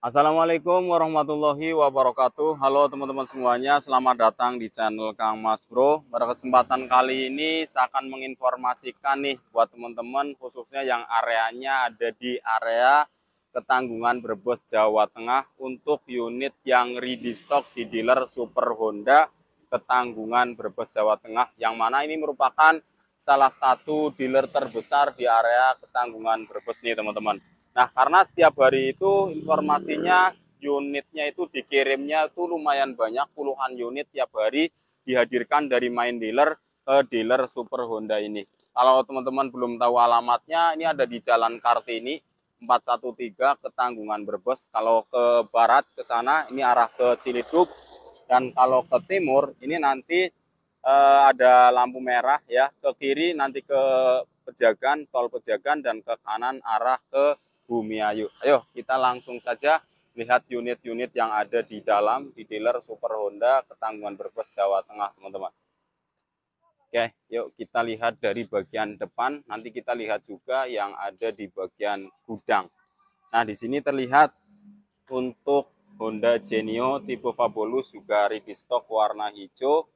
Assalamualaikum warahmatullahi wabarakatuh. Halo teman-teman semuanya, selamat datang di channel Kang Mas Bro. Pada kesempatan kali ini saya akan menginformasikan nih buat teman-teman khususnya yang areanya ada di area Ketanggungan Brebes Jawa Tengah untuk unit yang ready stock di dealer Super Honda Ketanggungan Brebes Jawa Tengah yang mana ini merupakan salah satu dealer terbesar di area Ketanggungan Brebes nih teman-teman. Nah, karena setiap hari itu informasinya unitnya itu dikirimnya itu lumayan banyak puluhan unit tiap hari dihadirkan dari main dealer ke dealer Super Honda ini. Kalau teman-teman belum tahu alamatnya, ini ada di Jalan Kartini 413 Ketanggungan Brebes. Kalau ke barat ke sana ini arah ke Ciledug dan kalau ke timur ini nanti eh, ada lampu merah ya, ke kiri nanti ke Pejagan, tol Pejagan dan ke kanan arah ke Bumi Ayu. Ayo kita langsung saja lihat unit-unit yang ada di dalam di dealer Super Honda Ketanggungan Brebes Jawa Tengah teman-teman. Oke, yuk kita lihat dari bagian depan. Nanti kita lihat juga yang ada di bagian gudang. Nah, di sini terlihat untuk Honda Genio tipe Fabulous juga ready stock warna hijau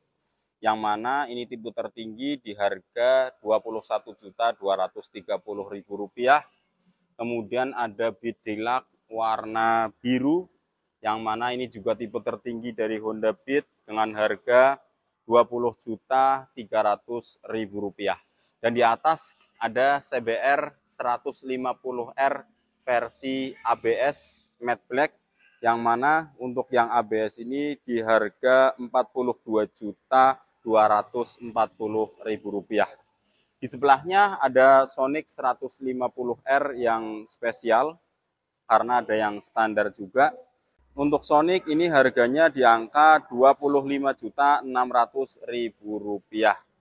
yang mana ini tipe tertinggi di harga Rp21.230.000 kemudian ada Beat warna biru yang mana ini juga tipe tertinggi dari Honda Beat dengan harga 20 juta 300 ribu rupiah dan di atas ada CBR 150R versi ABS matte black yang mana untuk yang ABS ini di harga 42 juta 240 ribu rupiah di sebelahnya ada Sonic 150R yang spesial karena ada yang standar juga. Untuk Sonic ini harganya di angka Rp25.600.000.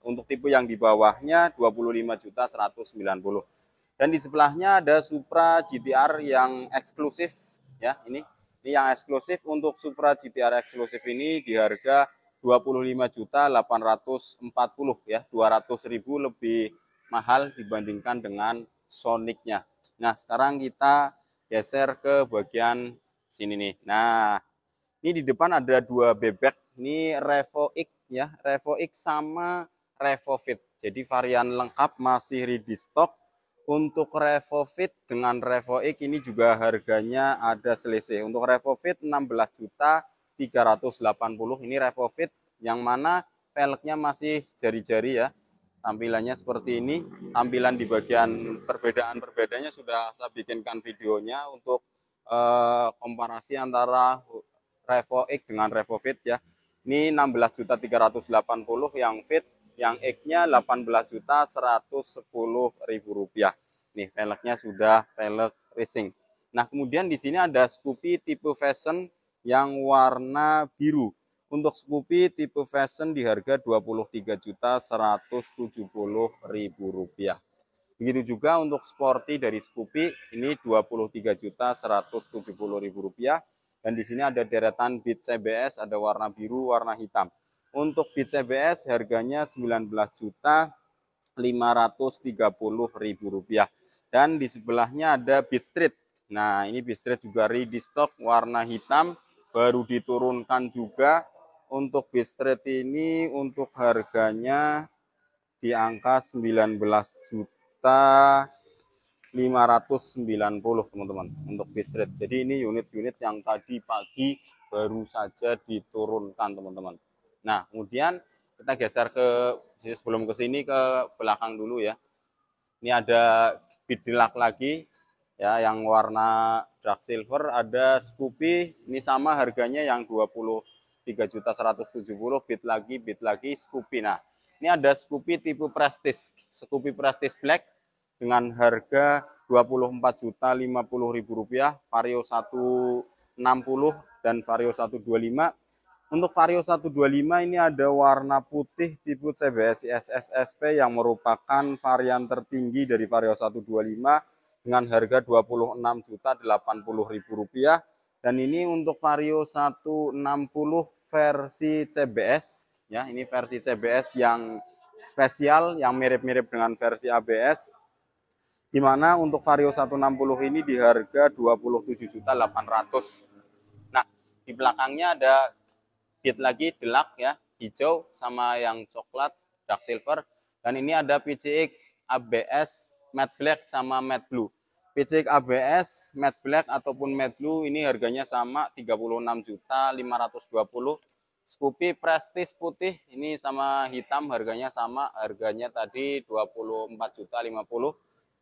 Untuk tipe yang di bawahnya Rp25.190.000. Dan di sebelahnya ada Supra GTR yang eksklusif ya ini. Ini yang eksklusif untuk Supra GTR eksklusif ini di harga 25.840 ya 200.000 lebih mahal dibandingkan dengan Sonicnya nah sekarang kita geser ke bagian sini nih nah ini di depan ada dua bebek ini Revo X ya Revo X sama Revo Fit jadi varian lengkap masih ready stock untuk Revo Fit dengan Revo X ini juga harganya ada selisih untuk Revo Fit 16 juta 380 ini Revofit yang mana velgnya masih jari-jari ya tampilannya seperti ini tampilan di bagian perbedaan-perbedaannya sudah saya bikinkan videonya untuk eh, komparasi antara Revo X dengan Revo Fit ya ini 16.380 yang Fit yang X-nya 18.110.000 rupiah nih velgnya sudah velg racing nah kemudian di sini ada Scoopy tipe fashion yang warna biru. Untuk Scoopy tipe fashion di harga Rp23.170.000. Begitu juga untuk sporty dari Scoopy ini Rp23.170.000 dan di sini ada deretan bit CBS ada warna biru, warna hitam. Untuk bit CBS harganya 19 juta ribu rupiah dan di sebelahnya ada Beat Street. Nah, ini Beat Street juga ready stock warna hitam baru diturunkan juga untuk Street ini untuk harganya di angka 19 juta 590 teman-teman untuk Street. jadi ini unit-unit yang tadi pagi baru saja diturunkan teman-teman nah kemudian kita geser ke sebelum ke sini ke belakang dulu ya ini ada bidilak lagi ya yang warna dark silver ada Scoopy ini sama harganya yang 23 juta 170 bit lagi bit lagi Scoopy nah ini ada Scoopy tipe Prestige Scoopy Prestige Black dengan harga 24 juta 50 ribu rupiah Vario 160 dan Vario 125 untuk Vario 125 ini ada warna putih tipe CBS SSSP yang merupakan varian tertinggi dari Vario 125 dengan harga Rp26.080.000 dan ini untuk Vario 160 versi CBS ya ini versi CBS yang spesial yang mirip-mirip dengan versi ABS dimana untuk Vario 160 ini di harga 27.800 nah di belakangnya ada bit lagi delak ya hijau sama yang coklat dark silver dan ini ada PCX ABS matte black sama matte blue. Picik ABS, matte black ataupun matte blue ini harganya sama juta 36.520. Scoopy Prestige putih ini sama hitam harganya sama, harganya tadi juta 50.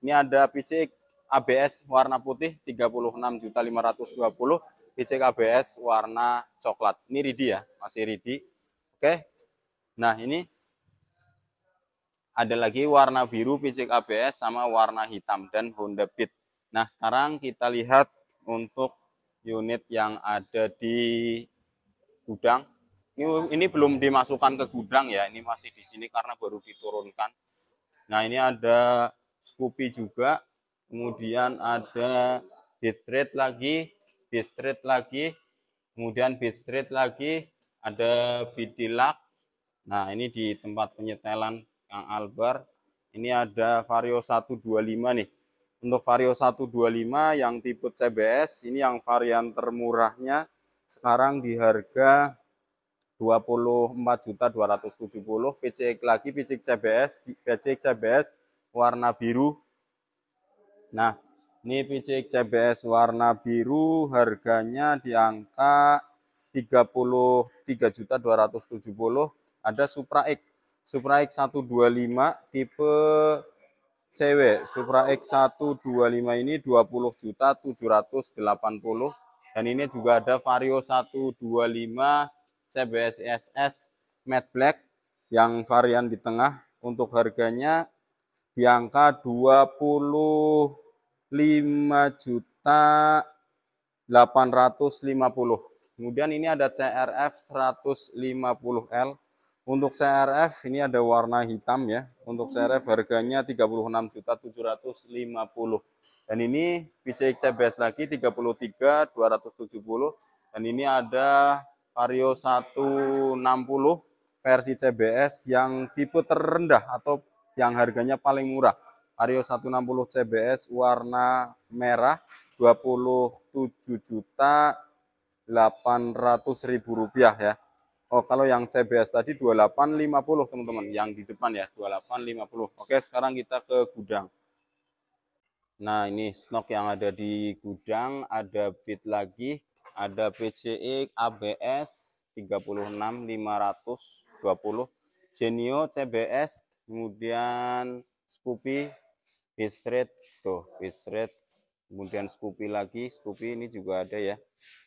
Ini ada picik ABS warna putih juta 36.520, Picik ABS warna coklat. Ini Ridi ya, masih Ridi. Oke. Nah, ini ada lagi warna biru PCK ABS sama warna hitam dan Honda Beat. Nah, sekarang kita lihat untuk unit yang ada di gudang. Ini, ini belum dimasukkan ke gudang ya, ini masih di sini karena baru diturunkan. Nah, ini ada Scoopy juga, kemudian ada Beat Street lagi, Beat Street lagi, kemudian Beat Street lagi, ada Bidilak. Nah, ini di tempat penyetelan yang Albar. Ini ada Vario 125 nih. Untuk Vario 125 yang tipe CBS, ini yang varian termurahnya sekarang di harga 24.270 PCX lagi PCX CBS, PCX CBS warna biru. Nah, ini PCX CBS warna biru harganya di angka 33.270. Ada Supra X Supra X 125 tipe CW Supra X 125 ini 20 juta 780 dan ini juga ada Vario 125 CBS SS matte black yang varian di tengah untuk harganya di angka 25 juta 850 kemudian ini ada CRF 150L untuk CRF ini ada warna hitam ya. Untuk hmm. CRF harganya 36.750. Dan ini PCX CBS lagi 33.270 dan ini ada Vario 160 versi CBS yang tipe terendah atau yang harganya paling murah. Vario 160 CBS warna merah 27 juta 800 ribu rupiah ya. Oh, kalau yang CBS tadi 2850 teman-teman, yang di depan ya 2850. Oke, sekarang kita ke gudang. Nah, ini stok yang ada di gudang, ada bit lagi, ada PCE ABS 36520, Genio CBS, kemudian Scoopy bit Red, tuh, bit kemudian Scoopy lagi, Scoopy ini juga ada ya.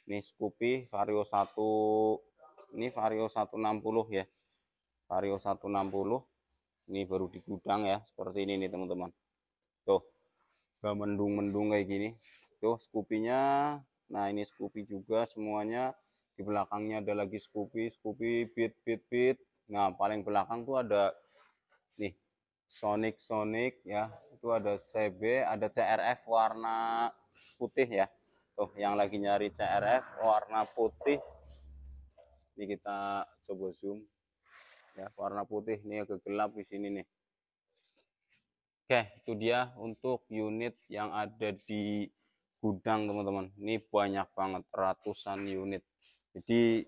Ini Scoopy Vario 1 ini vario 160 ya vario 160 ini baru di gudang ya seperti ini nih teman-teman tuh gak mendung-mendung kayak gini tuh skupinya nah ini skupi juga semuanya di belakangnya ada lagi skupi skupi bit bit bit nah paling belakang tuh ada nih Sonic Sonic ya itu ada CB ada CRF warna putih ya tuh yang lagi nyari CRF warna putih ini kita coba zoom ya warna putih ini agak gelap di sini nih oke itu dia untuk unit yang ada di gudang teman-teman ini banyak banget ratusan unit jadi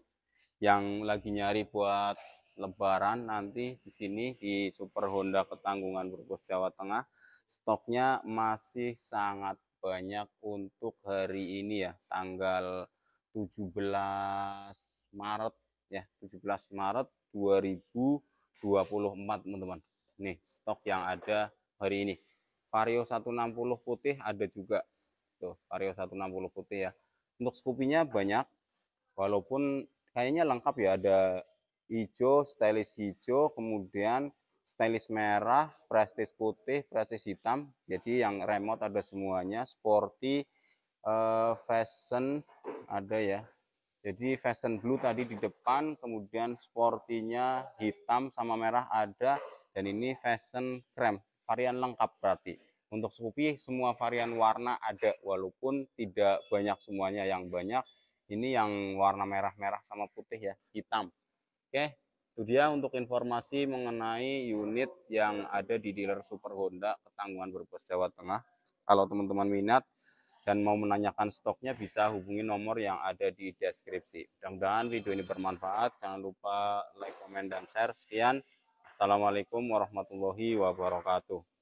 yang lagi nyari buat lebaran nanti di sini di Super Honda Ketanggungan Brebes Jawa Tengah stoknya masih sangat banyak untuk hari ini ya tanggal 17 Maret ya 17 Maret 2024 teman-teman nih stok yang ada hari ini Vario 160 putih ada juga tuh Vario 160 putih ya untuk skupinya banyak walaupun kayaknya lengkap ya ada hijau stylish hijau kemudian stylish merah prestige putih prestige hitam jadi yang remote ada semuanya sporty uh, fashion ada ya jadi fashion blue tadi di depan kemudian sportinya hitam sama merah ada dan ini fashion krem varian lengkap berarti untuk Scoopy semua varian warna ada walaupun tidak banyak semuanya yang banyak ini yang warna merah-merah sama putih ya hitam oke itu dia untuk informasi mengenai unit yang ada di dealer Super Honda Ketanggungan Brebes Jawa Tengah kalau teman-teman minat dan mau menanyakan stoknya bisa hubungi nomor yang ada di deskripsi. Mudah-mudahan video ini bermanfaat. Jangan lupa like, komen, dan share. Sekian. Assalamualaikum warahmatullahi wabarakatuh.